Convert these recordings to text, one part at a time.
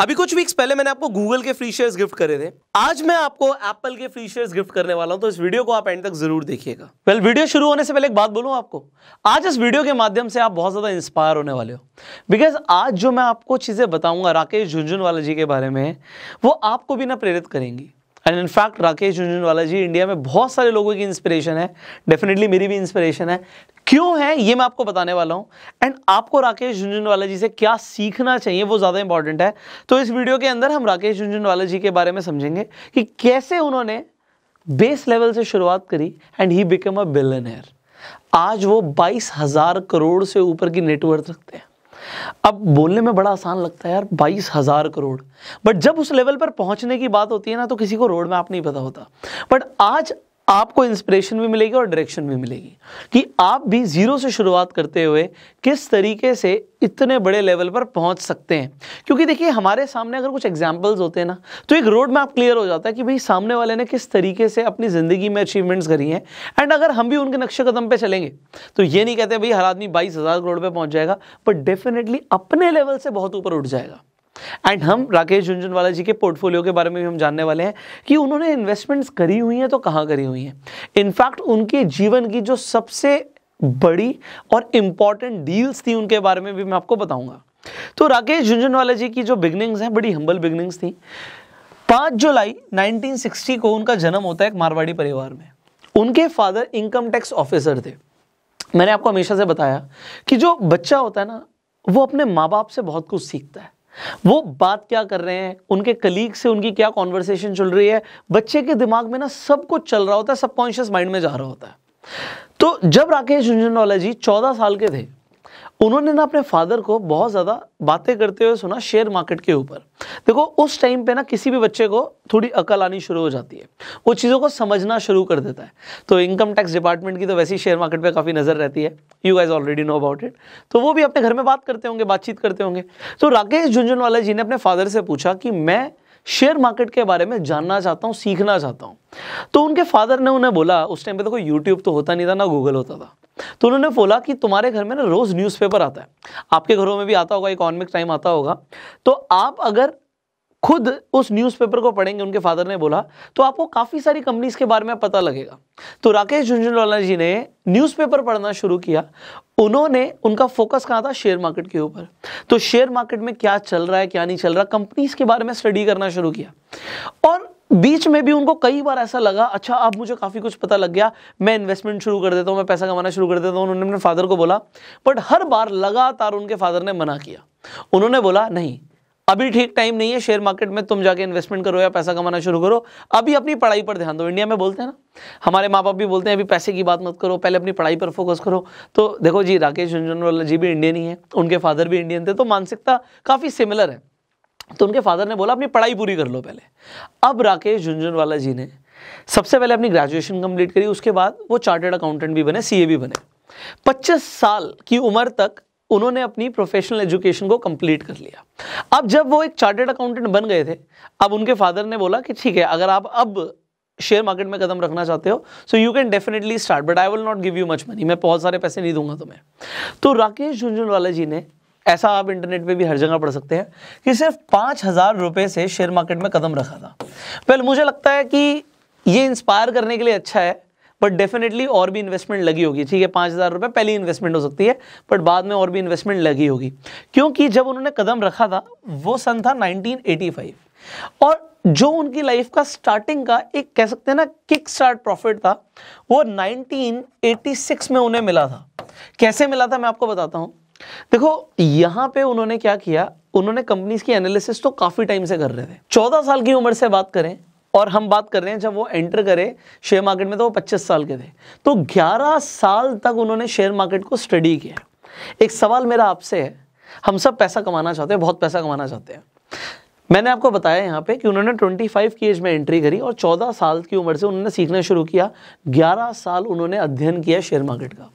अभी कुछ वीक्स पहले मैंने आपको गूगल के फ्री शेयर्स गिफ्ट करे थे आज मैं आपको एप्पल के फ्री शेयर्स गिफ्ट करने वाला हूं तो इस वीडियो को आप एंड तक जरूर देखिएगा वेल well, वीडियो शुरू होने से पहले एक बात बोलूं आपको आज इस वीडियो के माध्यम से आप बहुत ज्यादा इंस्पायर होने वाले हो बिकॉज आज जो मैं आपको चीजें बताऊंगा राकेश झुंझुनवाला जी के बारे में वो आपको भी ना प्रेरित करेंगी and in fact Rakesh Jhunjhunwala ji India में बहुत सारे लोगों की इंस्पिरेशन है डेफिनेटली मेरी भी इंस्पिरेशन है क्यों है ये मैं आपको बताने वाला हूँ एंड आपको राकेश झुंझुनवाला जी से क्या सीखना चाहिए वो ज़्यादा इंपॉर्टेंट है तो इस वीडियो के अंदर हम राकेश झुंझुनवाला जी के बारे में समझेंगे कि कैसे उन्होंने बेस लेवल से शुरुआत करी and he become a billionaire आज वो बाईस हज़ार करोड़ से ऊपर की नेटवर्थ रखते हैं अब बोलने में बड़ा आसान लगता है यार बाईस हज़ार करोड़ बट जब उस लेवल पर पहुंचने की बात होती है ना तो किसी को रोड मैप नहीं पता होता बट आज आपको इंस्पिरेशन भी मिलेगी और डायरेक्शन भी मिलेगी कि आप भी ज़ीरो से शुरुआत करते हुए किस तरीके से इतने बड़े लेवल पर पहुंच सकते हैं क्योंकि देखिए हमारे सामने अगर कुछ एग्जाम्पल्स होते हैं ना तो एक रोड मैप क्लियर हो जाता है कि भाई सामने वाले ने किस तरीके से अपनी ज़िंदगी में अचीवमेंट्स करी हैं एंड अगर हम भी उनके नक्शे कदम पर चलेंगे तो ये नहीं कहते भाई हर आदमी बाईस हज़ार करोड़ पर पहुंच जाएगा बट डेफिनेटली अपने लेवल से बहुत ऊपर उठ जाएगा एंड हम राकेश झुंझुनवाला जी के पोर्टफोलियो के बारे में भी हम जानने वाले हैं कि उन्होंने इन्वेस्टमेंट्स करी हुई हैं तो कहाँ करी हुई हैं इनफैक्ट उनके जीवन की जो सबसे बड़ी और इम्पॉर्टेंट डील्स थी उनके बारे में भी मैं आपको बताऊंगा तो राकेश झुंझुनवाला जी की जो बिगनिंग्स हैं बड़ी हम्बल बिगनिंग्स थी पाँच जुलाई 1960 को उनका जन्म होता है एक मारवाड़ी परिवार में उनके फादर इनकम टैक्स ऑफिसर थे मैंने आपको हमेशा से बताया कि जो बच्चा होता है ना वो अपने माँ बाप से बहुत कुछ सीखता है वो बात क्या कर रहे हैं उनके कलीग से उनकी क्या कॉन्वर्सेशन चल रही है बच्चे के दिमाग में ना सब कुछ चल रहा होता है सबकॉन्शियस माइंड में जा रहा होता है तो जब राकेश झुंझुनवाला जी चौदह साल के थे उन्होंने ना अपने फादर को बहुत ज़्यादा बातें करते हुए सुना शेयर मार्केट के ऊपर देखो उस टाइम पे ना किसी भी बच्चे को थोड़ी अकल आनी शुरू हो जाती है वो चीज़ों को समझना शुरू कर देता है तो इनकम टैक्स डिपार्टमेंट की तो वैसे ही शेयर मार्केट पे काफ़ी नज़र रहती है you guys already know about it तो वो भी अपने घर में बात करते होंगे बातचीत करते होंगे तो राकेश झुंझुनवाला जी ने अपने फादर से पूछा कि मैं शेयर मार्केट के बारे में जानना चाहता हूँ सीखना चाहता हूँ तो उनके फादर ने उन्हें बोला उस टाइम पे देखो तो यूट्यूब तो होता नहीं था ना गूगल होता था तो उन्होंने बोला कि तुम्हारे घर में ना रोज़ न्यूज़पेपर आता है आपके घरों में भी आता होगा इकोनॉमिक टाइम आता होगा तो आप अगर खुद उस न्यूज़पेपर को पढ़ेंगे उनके फादर ने बोला तो आपको काफ़ी सारी कंपनीज के बारे में पता लगेगा तो राकेश झुंझुनवाला जी ने न्यूज़पेपर पढ़ना शुरू किया उन्होंने उनका फोकस कहा था शेयर मार्केट के ऊपर तो शेयर मार्केट में क्या चल रहा है क्या नहीं चल रहा कंपनीज के बारे में स्टडी करना शुरू किया और बीच में भी उनको कई बार ऐसा लगा अच्छा अब मुझे काफ़ी कुछ पता लग गया मैं इन्वेस्टमेंट शुरू कर देता हूँ मैं पैसा कमाना शुरू कर देता हूँ उन्होंने अपने फादर को बोला बट हर बार लगातार उनके फादर ने मना किया उन्होंने बोला नहीं अभी ठीक टाइम नहीं है शेयर मार्केट में तुम जाके इन्वेस्टमेंट करो या पैसा कमाना शुरू करो अभी अपनी पढ़ाई पर ध्यान दो इंडिया में बोलते हैं ना हमारे माँ बाप भी बोलते हैं अभी पैसे की बात मत करो पहले अपनी पढ़ाई पर फोकस करो तो देखो जी राकेश झुंझुनवाला जी भी इंडियन ही है उनके फादर भी इंडियन थे तो मानसिकता काफ़ी सिमिलर है तो उनके फादर ने बोला अपनी पढ़ाई पूरी कर लो पहले अब राकेश झुंझुनवाला जी ने सबसे पहले अपनी ग्रेजुएशन कंप्लीट करी उसके बाद वो चार्टेड अकाउंटेंट भी बने सीए भी बने 25 साल की उम्र तक उन्होंने अपनी प्रोफेशनल एजुकेशन को कंप्लीट कर लिया अब जब वो एक चार्टेड अकाउंटेंट बन गए थे अब उनके फादर ने बोला कि ठीक है अगर आप अब शेयर मार्केट में कदम रखना चाहते हो so you can definitely start but I will not give you much money मैं बहुत सारे पैसे नहीं दूंगा तुम्हें तो राकेश झुंझुनवाला जी ने ऐसा आप इंटरनेट पे भी हर जगह पढ़ सकते हैं कि सिर्फ पाँच हज़ार रुपये से शेयर मार्केट में कदम रखा था पहले मुझे लगता है कि ये इंस्पायर करने के लिए अच्छा है बट डेफिनेटली और भी इन्वेस्टमेंट लगी होगी ठीक है पाँच हज़ार रुपये पहली इन्वेस्टमेंट हो सकती है बट बाद में और भी इन्वेस्टमेंट लगी होगी क्योंकि जब उन्होंने कदम रखा था वो सन था नाइनटीन और जो उनकी लाइफ का स्टार्टिंग का एक कह सकते हैं ना किक स्टार्ट प्रॉफिट था वो 1986 में उन्हें मिला था कैसे मिला था मैं आपको बताता हूँ देखो यहां पे उन्होंने क्या किया उन्होंने कंपनीज की एनालिसिस तो काफी टाइम से कर रहे थे चौदह साल की उम्र से बात करें और हम बात कर रहे हैं जब वो एंटर करे शेयर मार्केट में तो वो 25 साल के थे तो 11 साल तक उन्होंने शेयर मार्केट को स्टडी किया एक सवाल मेरा आपसे है हम सब पैसा कमाना चाहते हैं बहुत पैसा कमाना चाहते हैं मैंने आपको बताया यहाँ पे कि उन्होंने 25 की एज में एंट्री करी और 14 साल की उम्र से उन्होंने सीखना शुरू किया 11 साल उन्होंने अध्ययन किया शेयर मार्केट का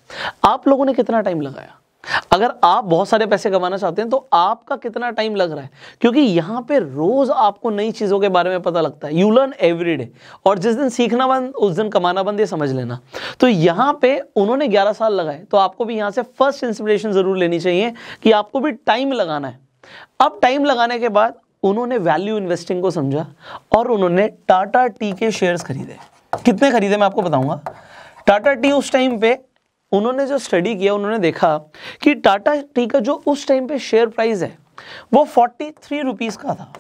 आप लोगों ने कितना टाइम लगाया अगर आप बहुत सारे पैसे कमाना चाहते हैं तो आपका कितना टाइम लग रहा है क्योंकि यहां पे रोज आपको नई चीज़ों के बारे में पता लगता है यू लर्न एवरी डे और जिस दिन सीखना बंद उस दिन कमाना बंद ये समझ लेना तो यहां पे उन्होंने 11 साल लगाए तो आपको भी यहां से फर्स्ट इंस्पिरेशन ज़रूर लेनी चाहिए कि आपको भी टाइम लगाना है अब टाइम लगाने के बाद उन्होंने वैल्यू इन्वेस्टिंग को समझा और उन्होंने टाटा टी के शेयर खरीदे कितने खरीदे मैं आपको बताऊंगा टाटा टी उस टाइम पे उन्होंने जो स्टडी किया उन्होंने देखा कि टाटा टी का जो उस टाइम पे शेयर प्राइस है वो फोर्टी थ्री रुपीज़ का था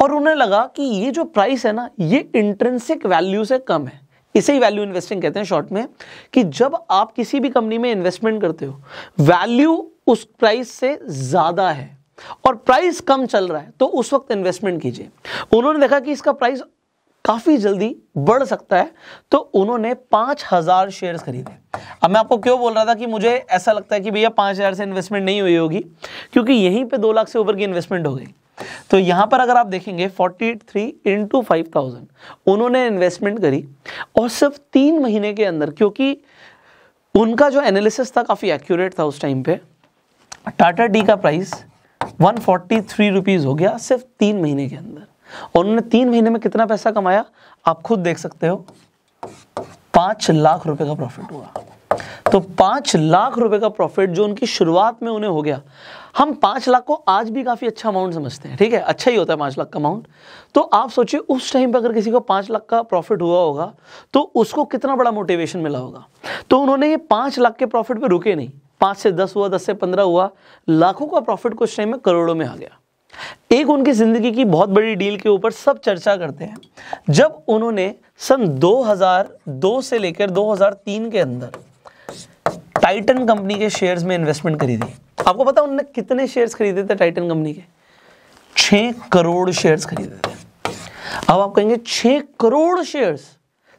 और उन्हें लगा कि ये जो प्राइस है ना ये इंट्रेंसिक वैल्यू से कम है इसे ही वैल्यू इन्वेस्टिंग कहते हैं शॉर्ट में कि जब आप किसी भी कंपनी में इन्वेस्टमेंट करते हो वैल्यू उस प्राइस से ज़्यादा है और प्राइस कम चल रहा है तो उस वक्त इन्वेस्टमेंट कीजिए उन्होंने देखा कि इसका प्राइस काफ़ी जल्दी बढ़ सकता है तो उन्होंने पाँच हज़ार शेयर्स खरीदे अब मैं आपको क्यों बोल रहा था कि मुझे ऐसा लगता है कि भैया पाँच हज़ार से इन्वेस्टमेंट नहीं हुई होगी क्योंकि यहीं पे दो लाख से ऊपर की इन्वेस्टमेंट हो गई तो यहाँ पर अगर आप देखेंगे forty three into five thousand उन्होंने इन्वेस्टमेंट करी और सिर्फ तीन महीने के अंदर क्योंकि उनका जो एनालिसिस था काफ़ी एक्यूरेट था उस टाइम पे टाटा डी का price one forty three rupees हो गया सिर्फ तीन महीने के अंदर और उन्होंने तीन महीने में कितना पैसा कमाया आप खुद देख सकते हो पांच लाख रुपए का प्रॉफिट हुआ तो पांच लाख रुपए का प्रॉफिट जो उनकी शुरुआत में उन्हें हो गया हम पांच लाख को आज भी काफ़ी अच्छा अमाउंट समझते हैं ठीक है अच्छा ही होता है पांच लाख का अमाउंट तो आप सोचिए उस टाइम पर अगर किसी को पांच लाख का प्रॉफिट हुआ होगा तो उसको कितना बड़ा मोटिवेशन मिला होगा तो उन्होंने ये पांच लाख के प्रॉफिट पर रुके नहीं पांच से दस हुआ दस से पंद्रह हुआ लाखों का प्रॉफिट कुछ टाइम में करोड़ों में आ गया एक उनकी ज़िंदगी की बहुत बड़ी डील के ऊपर सब चर्चा करते हैं जब उन्होंने सन 2002 से लेकर 2003 के अंदर टाइटन कंपनी के शेयर्स में इन्वेस्टमेंट खरीदी आपको पता उन्होंने कितने शेयर्स खरीदे थे टाइटन कंपनी के छः करोड़ शेयर्स खरीदे थे अब आप कहेंगे छ करोड़ शेयर्स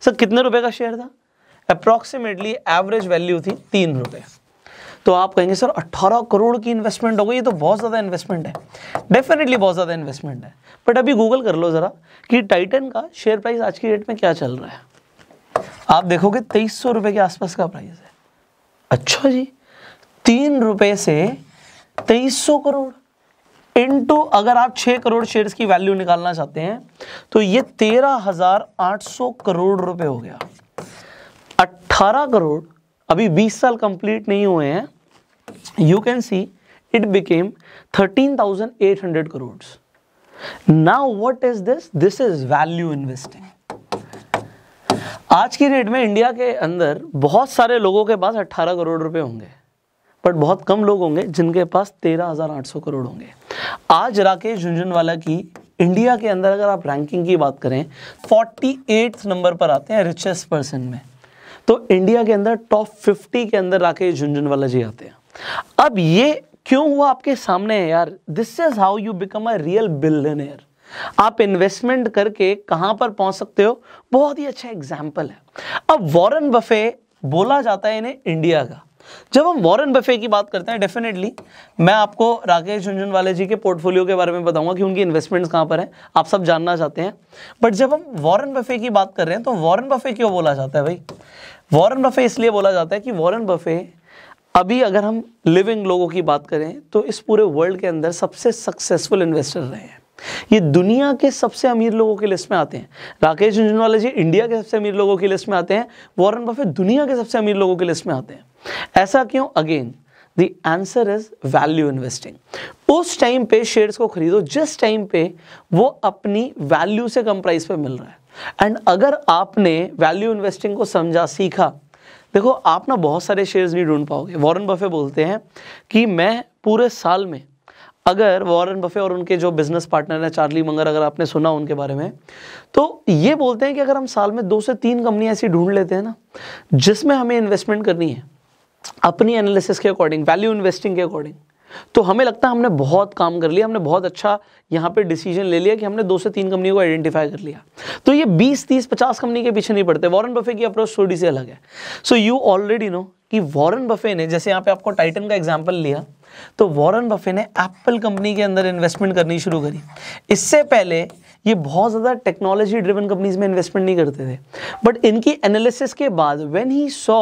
सर कितने रुपए का शेयर था अप्रोक्सीमेटली एवरेज वैल्यू थी तीन रुपए तो आप कहेंगे सर 18 करोड़ की इन्वेस्टमेंट हो गई ये तो बहुत ज़्यादा इन्वेस्टमेंट है डेफिनेटली बहुत ज़्यादा इन्वेस्टमेंट है बट अभी गूगल कर लो ज़रा कि टाइटन का शेयर प्राइस आज की डेट में क्या चल रहा है आप देखोगे तेईस सौ के आसपास का प्राइस है अच्छा जी तीन रुपये से तेईस सौ करोड़ टू अगर आप छह करोड़ शेयर्स की वैल्यू निकालना चाहते हैं तो ये सौ करोड़ रुपए हो गया अट्ठारह करोड़ अभी 20 साल कंप्लीट नहीं हुए हैं it became thirteen thousand eight 13800 crore now what is this this is value investing आज की डेट में इंडिया के अंदर बहुत सारे लोगों के पास 18 करोड़ रुपए होंगे बट बहुत कम लोग होंगे जिनके पास 13,800 करोड़ होंगे आज राकेश झुंझुनवाला की इंडिया के अंदर अगर आप रैंकिंग की बात करें फोर्टी नंबर पर आते हैं रिचेस्ट पर्सन में तो इंडिया के अंदर टॉप 50 के अंदर राकेश झुंझुनवाला जी आते हैं अब ये क्यों हुआ आपके सामने है यार this is how you become a real billionaire आप इन्वेस्टमेंट करके कहां पर पहुंच सकते हो बहुत ही अच्छा एग्जाम्पल है अब वॉरेन बफे बोला जाता है इन्हें इंडिया का जब हम वॉरेन बफे की बात करते हैं डेफिनेटली मैं आपको राकेश झुंझुनवाले जी के पोर्टफोलियो के बारे में बताऊंगा कि उनकी इन्वेस्टमेंट्स कहां पर हैं आप सब जानना चाहते हैं बट जब हम वॉरेन बफे की बात कर रहे हैं तो वॉरेन बफे क्यों बोला जाता है भाई वॉरेन बफे इसलिए बोला जाता है कि वॉरेन बफे अभी अगर हम लिविंग लोगों की बात करें तो इस पूरे वर्ल्ड के अंदर सबसे सक्सेसफुल इन्वेस्टर रहे हैं ये दुनिया के सबसे अमीर लोगों की लिस्ट में आते हैं राकेश झुंझुनवाला जी इंडिया के सबसे अमीर लोगों की लिस्ट में आते हैं वॉरेन बफे दुनिया के सबसे अमीर लोगों की लिस्ट में आते हैं ऐसा क्यों again the answer is value investing उस टाइम पे शेयर्स को खरीदो जिस टाइम पे वो अपनी वैल्यू से कम प्राइस पे मिल रहा है एंड अगर आपने वैल्यू इन्वेस्टिंग को समझा सीखा देखो आप ना बहुत सारे शेयर्स नहीं ढूंढ पाओगे वॉरेन बफे बोलते हैं कि मैं पूरे साल में अगर वॉरेन बफे और उनके जो बिजनेस पार्टनर हैं चार्ली मंगर अगर आपने सुना उनके बारे में तो ये बोलते हैं कि अगर हम साल में दो से तीन कंपनी ऐसी ढूंढ लेते हैं ना जिसमें हमें इन्वेस्टमेंट करनी है अपनी एनालिसिस के अकॉर्डिंग वैल्यू इन्वेस्टिंग के अकॉर्डिंग तो हमें लगता है हमने बहुत काम कर लिया हमने बहुत अच्छा यहाँ पे डिसीजन ले लिया कि हमने दो से तीन कंपनियों को आइडेंटिफाई कर लिया तो ये 20, 30, 50 कंपनी के पीछे नहीं पड़ते वॉरेन बफे की अप्रोच थोड़ी सी अलग है सो यू ऑलरेडी नो कि वॉरेन बफे ने जैसे यहाँ पे आपको टाइटन का एग्जाम्पल लिया तो वॉरेन बफे ने एप्पल कंपनी के अंदर इन्वेस्टमेंट करनी शुरू करी इससे पहले ये बहुत ज़्यादा टेक्नोलॉजी ड्रिवन कंपनीज में इन्वेस्टमेंट नहीं करते थे बट इनकी एनालिसिस के बाद व्हेन ही सॉ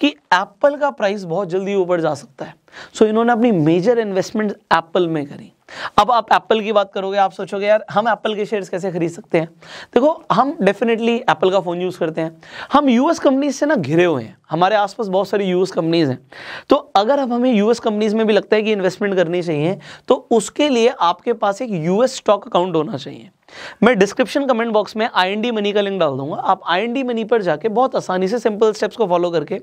कि एप्पल का प्राइस बहुत जल्दी ऊपर जा सकता है सो so, इन्होंने अपनी मेजर इन्वेस्टमेंट एप्पल में करी अब आप एप्पल की बात करोगे आप सोचोगे यार हम एप्पल के शेयर्स कैसे खरीद सकते हैं देखो हम डेफिनेटली एप्पल का फ़ोन यूज़ करते हैं हम यूएस कंपनीज से ना घिरे हुए हैं हमारे आसपास बहुत सारी यूएस कंपनीज हैं तो अगर अब हमें यूएस कंपनीज में भी लगता है कि इन्वेस्टमेंट करनी चाहिए तो उसके लिए आपके पास एक यूएस स्टॉक अकाउंट होना चाहिए मैं डिस्क्रिप्शन कमेंट बॉक्स में आई मनी का लिंक डाल दूंगा आप आई मनी पर जाके बहुत आसानी से सिंपल स्टेप्स को फॉलो करके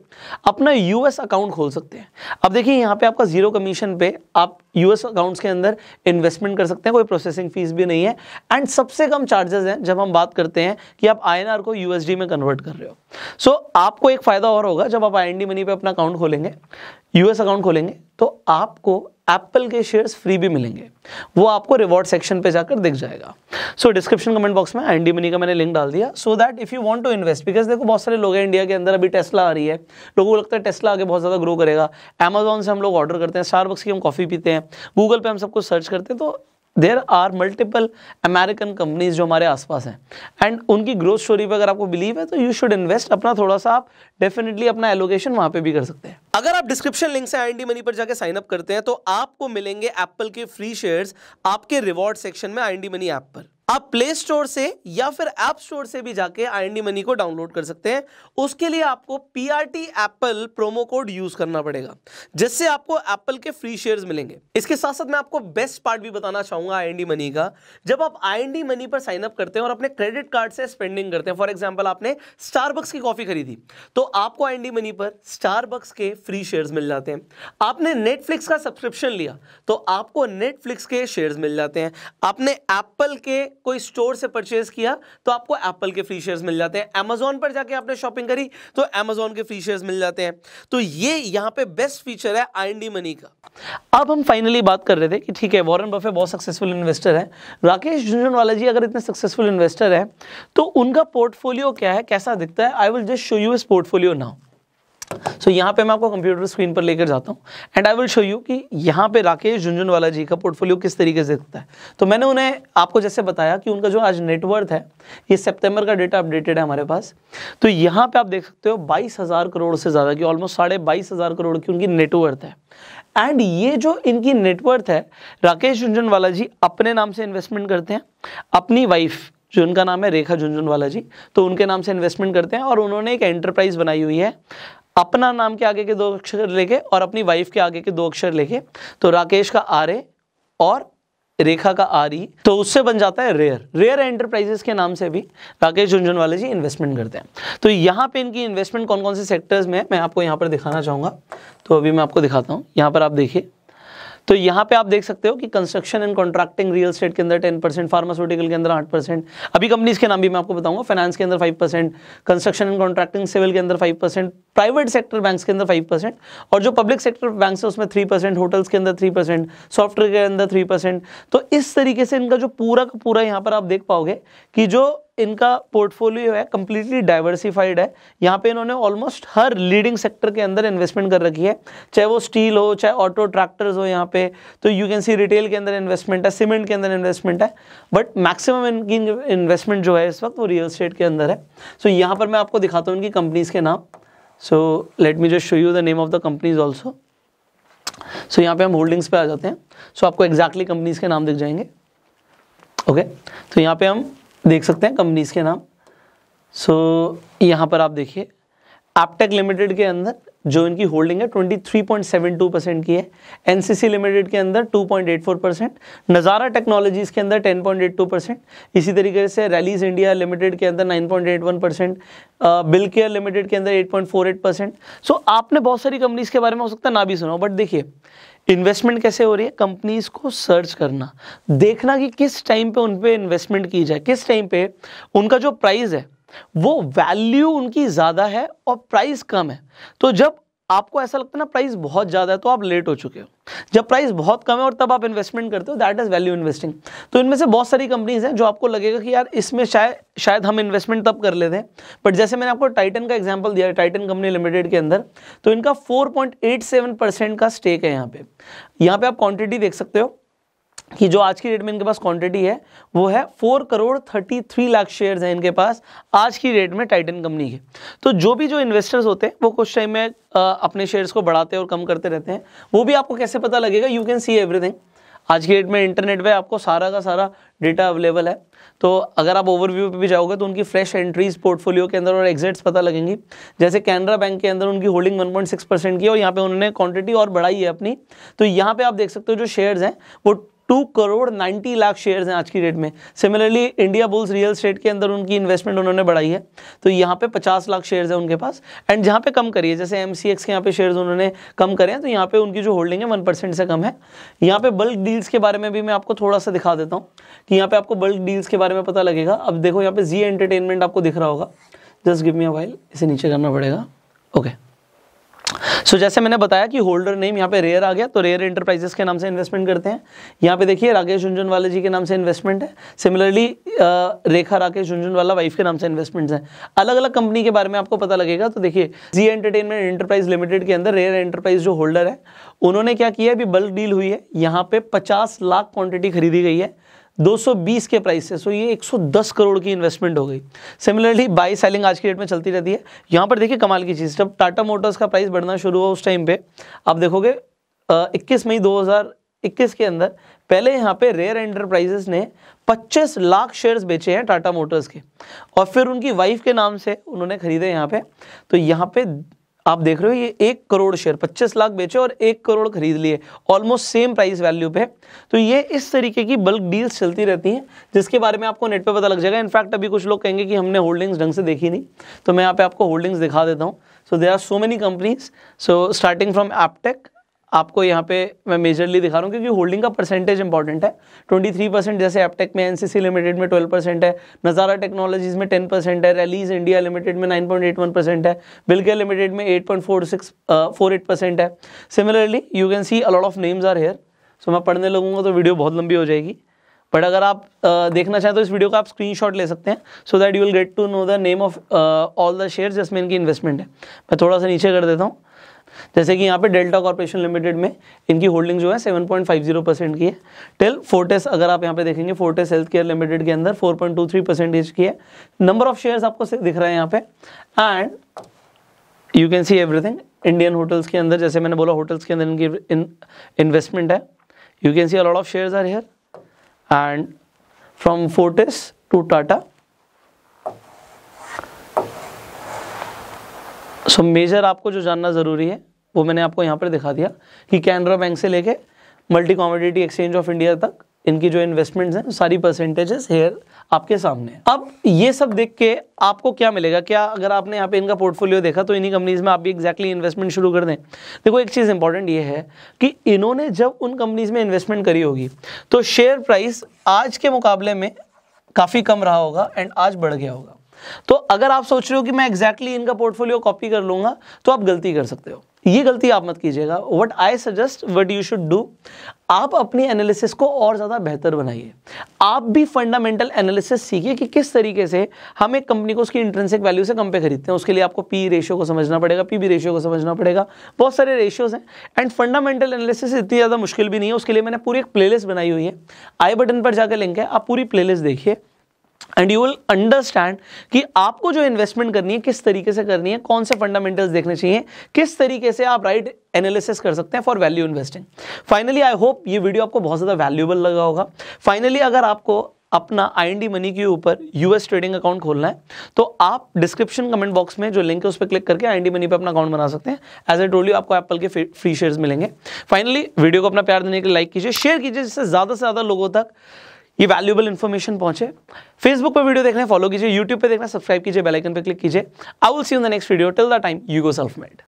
अपना यूएस अकाउंट खोल सकते हैं अब देखिए यहाँ पे आपका जीरो कमीशन पे आप यूएस अकाउंट्स के अंदर इन्वेस्टमेंट कर सकते हैं कोई प्रोसेसिंग फीस भी नहीं है एंड सबसे कम चार्जेस हैं जब हम बात करते हैं कि आप आई को यूएसडी में कन्वर्ट कर रहे हो सो so, आपको एक फ़ायदा और होगा जब आप आई मनी पर अपना अकाउंट खोलेंगे यूएस अकाउंट खोलेंगे तो आपको एप्पल के शेयर्स फ्री भी मिलेंगे वो आपको रिवॉर्ड सेक्शन पे जाकर दिख जाएगा सो डिस्क्रिप्शन कमेंट बॉक्स में एनडी मनी का मैंने लिंक डाल दिया so that if you want to invest because देखो बहुत सारे लोग हैं इंडिया के अंदर अभी टेस्ला आ रही है लोगों को लगता है टेस्ला आगे बहुत ज़्यादा ग्रो करेगा अमेजोन से हम लोग ऑर्डर करते हैं स्टार की हम कॉफ़ी पीते हैं गूगल पर हम सबको सर्च करते हैं तो there are multiple American companies जो हमारे आसपास हैं एंड उनकी ग्रोथ स्टोरी पर अगर आपको बिलीव है तो यू शुड इन्वेस्ट अपना थोड़ा सा आप डेफिनेटली अपना एलोकेशन वहाँ पे भी कर सकते हैं अगर आप डिस्क्रिप्शन लिंक से आई मनी पर जाकर साइन अप करते हैं तो आपको मिलेंगे एप्पल के फ्री शेयर्स आपके रिवॉर्ड सेक्शन में आई मनी ऐप पर आप प्ले स्टोर से या फिर ऐप स्टोर से भी जाके आई मनी को डाउनलोड कर सकते हैं उसके लिए आपको P R T Apple promo code use करना पड़ेगा जिससे आपको एप्पल के फ्री शेयर्स मिलेंगे इसके साथ साथ मैं आपको बेस्ट पार्ट भी बताना चाहूंगा आई मनी का जब आप आई मनी पर साइन अप करते हैं और अपने क्रेडिट कार्ड से स्पेंडिंग करते हैं फॉर एग्जाम्पल आपने स्टारबक्स की कॉफी खरीदी तो आपको आई मनी पर स्टारबक्स के फ्री शेयर्स मिल जाते हैं आपने नेटफ्लिक्स का सब्सक्रिप्शन लिया तो आपको नेटफ्लिक्स के शेयर्स मिल जाते हैं आपने एप्पल के कोई स्टोर से परचेज किया तो आपको एप्पल के फ्री शेयर्स मिल जाते हैं अमेजोन पर जाके आपने शॉपिंग करी तो अमेजोन के फ्री शेयर्स मिल जाते हैं तो ये यहाँ पे बेस्ट फीचर है आई मनी का अब हम फाइनली बात कर रहे थे कि ठीक है वॉरन बफे बहुत सक्सेसफुल इन्वेस्टर है राकेश झुंझुनवाला जी अगर इतने सक्सेसफुल इन्वेस्टर है तो उनका पोर्टफोलियो क्या है कैसा दिखता है I will just show you इस पोर्टफोलियो नाउ सो so, यहाँ पे मैं आपको कंप्यूटर स्क्रीन पर लेकर जाता हूँ and I will show you कि यहाँ पे राकेश झुंझुनवाला जी का पोर्टफोलियो किस तरीके से दिखता है तो मैंने उन्हें आपको जैसे बताया कि उनका जो आज नेटवर्थ है ये सितंबर का डेटा अपडेटेड है हमारे पास तो यहाँ पे आप देख सकते हो बाईस करोड़ से ज़्यादा की ऑलमोस्ट साढ़े करोड़ की उनकी नेटवर्थ है एंड ये जो इनकी नेटवर्थ है राकेश झुंझुनवाला जी अपने नाम से इन्वेस्टमेंट करते हैं अपनी वाइफ जो उनका नाम है रेखा झुंझुनवाला जी तो उनके नाम से इन्वेस्टमेंट करते हैं और उन्होंने एक एंटरप्राइज बनाई हुई है अपना नाम के आगे के दो अक्षर लेके और अपनी वाइफ के आगे के दो अक्षर लेके तो राकेश का आर ए और रेखा का आर ई तो उससे बन जाता है रेयर रेयर एंटरप्राइजेस के नाम से भी राकेश झुंझुनवाले जी इन्वेस्टमेंट करते हैं तो यहाँ पे इनकी इन्वेस्टमेंट कौन कौन से सेक्टर्स में है मैं आपको यहाँ पर दिखाना चाहूँगा तो अभी मैं आपको दिखाता हूँ यहाँ पर आप देखिए तो यहाँ पे आप देख सकते हो कि construction and contracting real estate के अंदर टेन परसेंट फार्मास्यूटिकल के अंदर आठ परसेंट अभी कंपनीज के नाम भी मैं आपको बताऊंगा फाइनेंस के अंदर five percent construction and contracting civil के अंदर five percent private sector banks के अंदर फाइव परसेंट और जो पब्लिक सेक्टर बैंक्स है उसमें थ्री परसेंट होटल्स के अंदर थ्री परसेंट सॉफ्टवेयर के अंदर थ्री परसेंट तो इस तरीके से इनका जो पूरा का पूरा यहाँ पर आप देख पाओगे कि जो इनका पोर्टफोलियो है कंप्लीटली डाइवर्सिफाइड है यहाँ पे इन्होंने ऑलमोस्ट हर लीडिंग सेक्टर के अंदर इन्वेस्टमेंट कर रखी है चाहे वो स्टील हो चाहे ऑटो ट्रैक्टर्स हो यहाँ पे तो यू कैन सी रिटेल के अंदर इन्वेस्टमेंट है सीमेंट के अंदर इन्वेस्टमेंट है बट मैक्सिमम इनकी इन्वेस्टमेंट जो है इस वक्त वो रियल स्टेट के अंदर है सो so, यहाँ पर मैं आपको दिखाता हूँ इनकी कंपनीज़ के नाम so let me just show you the name of the companies also so यहाँ पे हम होल्डिंग्स पे आ जाते हैं सो so, आपको एग्जैक्टली exactly कंपनीज के नाम दिख जाएंगे ओके okay? तो so, यहाँ पे हम देख सकते हैं कंपनीज के नाम सो so, यहाँ पर आप देखिए आपटेक लिमिटेड के अंदर जो इनकी होल्डिंग है 23.72 परसेंट की है एनसीसी लिमिटेड के अंदर 2.84 परसेंट नज़ारा टेक्नोलॉजीज़ के अंदर 10.82 परसेंट इसी तरीके से रैलीज इंडिया लिमिटेड के अंदर 9.81 परसेंट बिल केयर लिमिटेड के अंदर 8.48 परसेंट सो आपने बहुत सारी कंपनीज़ के बारे में हो सकता है ना भी सुना बट देखिए इन्वेस्टमेंट कैसे हो रही है कंपनीज को सर्च करना देखना कि किस टाइम पे उन पर इन्वेस्टमेंट की जाए किस टाइम पे उनका जो प्राइस है वो वैल्यू उनकी ज़्यादा है और प्राइस कम है तो जब आपको ऐसा लगता है ना प्राइस बहुत ज़्यादा है तो आप लेट हो चुके हो जब प्राइस बहुत कम है और तब आप इन्वेस्टमेंट करते हो दैट इज़ वैल्यू इन्वेस्टिंग तो इनमें से बहुत सारी कंपनीज हैं जो आपको लगेगा कि यार इसमें शायद शायद हम इन्वेस्टमेंट तब कर लेते हैं बट जैसे मैंने आपको टाइटन का एग्जाम्पल दिया टाइटन कंपनी लिमिटेड के अंदर तो इनका फोर परसेंट का स्टेक है यहाँ पे यहाँ पे आप क्वांटिटी देख सकते हो कि जो आज की डेट में इनके पास क्वांटिटी है वो है four crore thirty three lakh shares हैं इनके पास आज की डेट में टाइटन कंपनी के तो जो भी जो इन्वेस्टर्स होते हैं वो कुछ टाइम में अपने शेयर्स को बढ़ाते और कम करते रहते हैं वो भी आपको कैसे पता लगेगा यू कैन सी एवरीथिंग आज की डेट में इंटरनेट पर आपको सारा का सारा डेटा अवेलेबल है तो अगर आप ओवरव्यू पे भी जाओगे तो उनकी फ्रेश एंट्रीज पोर्टफोलियो के अंदर और एग्जिट्स पता लगेंगी जैसे कैनरा बैंक के अंदर उनकी होल्डिंग 1.6 परसेंट की और यहाँ पे उन्होंने क्वांटिटी और बढ़ाई है अपनी तो यहाँ पे आप देख सकते हो जो शेयर्स हैं वो two crore ninety lakh shares हैं आज की डेट में similarly Indiabulls real estate के अंदर उनकी इन्वेस्टमेंट उन्होंने बढ़ाई है तो यहाँ पे पचास लाख शेयर्स हैं उनके पास एंड जहाँ पे कम करिए जैसे एम के यहाँ पे शेयर्स उन्होंने कम करे हैं तो यहाँ पे उनकी जो होल्डिंग है वन परसेंट से कम है यहाँ पे बल्क डील्स के बारे में भी मैं आपको थोड़ा सा दिखा देता हूँ कि यहाँ पे आपको बल्क डील्स के बारे में पता लगेगा अब देखो यहाँ पे जी एंटरटेनमेंट आपको दिख रहा होगा just give me a while इसे नीचे करना पड़ेगा ओके okay. सो so, जैसे मैंने बताया कि होल्डर नेम यहाँ पे रेयर आ गया तो रेयर इंटरप्राइजेस के नाम से इन्वेस्टमेंट करते हैं यहाँ पे देखिए राकेश झुंझुनवाला जी के नाम से इन्वेस्टमेंट है सिमिलरली रेखा राकेश झुंझुनवाला वाइफ के नाम से इन्वेस्टमेंट्स हैं अलग अलग कंपनी के बारे में आपको पता लगेगा तो देखिए जी एंटरटेनमेंट इंटरप्राइज लिमिटेड के अंदर रेयर इंटरप्राइज जो होल्डर है उन्होंने क्या किया अभी बल्क डील हुई है यहाँ पे पचास लाख क्वान्टिटी खरीदी गई है 220 के प्राइस से सो ये 110 करोड़ की इन्वेस्टमेंट हो गई सिमिलरली बाई सेलिंग आज की डेट में चलती रहती है यहाँ पर देखिए कमाल की चीज़ जब टाटा मोटर्स का प्राइस बढ़ना शुरू हुआ उस टाइम पे आप देखोगे इक्कीस मई 2021 के अंदर पहले यहाँ पे रेयर एंटरप्राइजेस ने 25 लाख शेयर्स बेचे हैं टाटा मोटर्स के और फिर उनकी वाइफ के नाम से उन्होंने खरीदे यहाँ पे तो यहाँ पे आप देख रहे हो ये एक करोड़ शेयर 25 लाख बेचे और एक करोड़ खरीद लिए ऑलमोस्ट सेम प्राइस वैल्यू पे तो ये इस तरीके की बल्क डील्स चलती रहती हैं जिसके बारे में आपको नेट पे पता लग जाएगा इनफैक्ट अभी कुछ लोग कहेंगे कि हमने होल्डिंग्स ढंग से देखी नहीं तो मैं यहाँ पे आपको होल्डिंग्स दिखा देता हूँ so they are so many companies so starting from Aptech आपको यहाँ पे मैं मेजरली दिखा रहा हूँ क्योंकि होल्डिंग का परसेंटेज इंपॉर्टेंट है 23 परसेंट जैसे एपटेक में एनसीसी लिमिटेड में 12 परसेंट है नज़ारा टेक्नोलॉजीज़ में 10 परसेंट है रैलीज इंडिया लिमिटेड में 9.81 परसेंट है बिलके लिमिटेड में 8.46 परसेंट uh, है similarly you can see a lot of names are here so मैं पढ़ने लगूंगा तो वीडियो बहुत लंबी हो जाएगी बट अगर आप uh, देखना चाहें तो इस वीडियो का आप स्क्रीनशॉट ले सकते हैं so that you will get to know the name of all the share जिसमें इनकी इन्वेस्टमेंट है मैं थोड़ा सा नीचे कर देता हूँ जैसे कि यहाँ पे डेल्टा कॉर्पोरेशन लिमिटेड में इनकी होल्डिंग जो है 7.50 परसेंट की है टेल फोर्टेस अगर आप यहाँ पे देखेंगे फोर्टेस हेल्थ केयर लिमिटेड के अंदर 4.23 परसेंटेज की है नंबर ऑफ शेयर्स आपको दिख रहा है यहाँ पे and you can see everything Indian hotels के अंदर जैसे मैंने बोला होटल्स के अंदर इनकी इन्वेस्टमेंट है you can see a lot of share are here and from Fortis to Tata so major आपको जो जानना ज़रूरी है वो मैंने आपको यहाँ पर दिखा दिया कि कैनरा बैंक से लेके multi commodity exchange of India तक इनकी जो इन्वेस्टमेंट्स हैं सारी परसेंटेजेस हेयर आपके सामने अब ये सब देख के आपको क्या मिलेगा क्या अगर आपने यहाँ पे इनका पोर्टफोलियो देखा तो इन्हीं कंपनीज में आप भी exactly इन्वेस्टमेंट शुरू कर दें देखो एक चीज़ इंपॉर्टेंट ये है कि इन्होंने जब उन कंपनीज में इन्वेस्टमेंट करी होगी तो शेयर प्राइस आज के मुकाबले में काफ़ी कम रहा होगा एंड आज बढ़ गया होगा तो अगर आप सोच रहे हो कि मैं एग्जैक्टली exactly इनका पोर्टफोलियो कॉपी कर लूंगा तो आप गलती कर सकते हो ये गलती आप मत कीजिएगा what I suggest what you should do आप अपनी एनालिसिस को और ज़्यादा बेहतर बनाइए आप भी फंडामेंटल एनालिसिस सीखिए कि किस तरीके से हम एक कंपनी को उसकी इंटरेंसिक वैल्यू से कम पे खरीदते हैं उसके लिए आपको पी रेशियो को समझना पड़ेगा पी बी रेशियो को समझना पड़ेगा बहुत सारे रेशियोज़ हैं एंड फंडामेंटल एनालिसिस इतनी ज़्यादा मुश्किल भी नहीं है उसके लिए मैंने पूरी एक प्लेलिस्ट बनाई हुई है आई बटन पर जाकर लिंक है आप पूरी प्लेलिस्ट देखिए एंड यू विल अंडरस्टैंड कि आपको जो इन्वेस्टमेंट करनी है किस तरीके से करनी है कौन से फंडामेंटल्स देखने चाहिए किस तरीके से आप राइट right एनालिसिस कर सकते हैं for value investing finally I hope ये वीडियो आपको बहुत ज़्यादा वैल्यूबल लगा होगा फाइनली अगर आपको अपना आई मनी के ऊपर यूएस ट्रेडिंग अकाउंट खोलना है तो आप डिस्क्रिप्शन कमेंट बॉक्स में जो लिंक है उस पर क्लिक करके आई मनी पे अपना अकाउंट बना सकते हैं एज ए टोल आपको एप्पल के फ्री शेयर्स मिलेंगे फाइनली वीडियो को अपना प्यार देने के लिए लाइक कीजिए शेयर कीजिए जिससे ज़्यादा से ज़्यादा लोगों तक ये वैल्यूबल इन्फॉर्मेशन पहुंचे फेसबुक पर वीडियो देखना फॉलो कीजिए यूट्यूब पर देखना सब्सक्राइब कीजिए बेलाइकन पर क्लिक कीजिए I will see in the next video till the time you go self made